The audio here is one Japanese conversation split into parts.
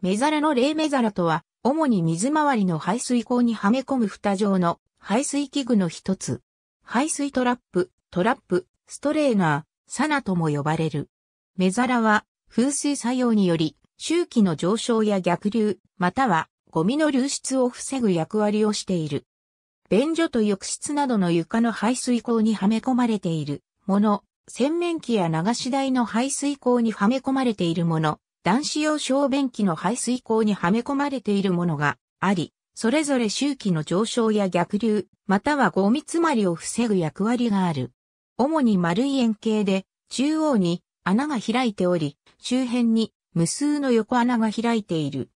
目皿の冷目皿とは、主に水回りの排水口にはめ込む蓋状の排水器具の一つ。排水トラップ、トラップ、ストレーナー、サナとも呼ばれる。目皿は、風水作用により、周期の上昇や逆流、または、ゴミの流出を防ぐ役割をしている。便所と浴室などの床の排水口にはめ込まれているもの、洗面器や流し台の排水口にはめ込まれているもの、男子用小便器の排水口にはめ込まれているものがあり、それぞれ周期の上昇や逆流、またはゴミ詰まりを防ぐ役割がある。主に丸い円形で、中央に穴が開いており、周辺に無数の横穴が開いている。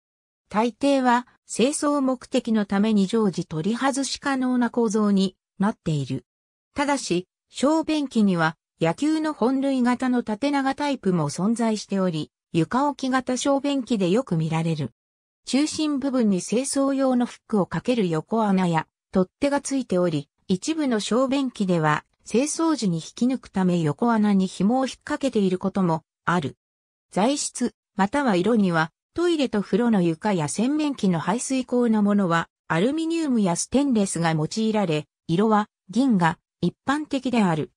大抵は清掃目的のために常時取り外し可能な構造になっている。ただし、小便器には野球の本塁型の縦長タイプも存在しており、床置き型小便器でよく見られる。中心部分に清掃用のフックをかける横穴や取っ手がついており、一部の小便器では清掃時に引き抜くため横穴に紐を引っ掛けていることもある。材質、または色にはトイレと風呂の床や洗面器の排水口のものはアルミニウムやステンレスが用いられ、色は銀が一般的である。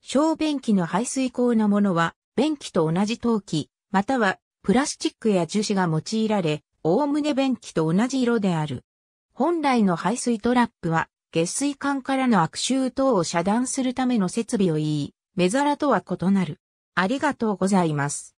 小便器の排水口のものは便器と同じ陶器、またはプラスチックや樹脂が用いられ、おおむね便器と同じ色である。本来の排水トラップは、下水管からの悪臭等を遮断するための設備を言い、目皿とは異なる。ありがとうございます。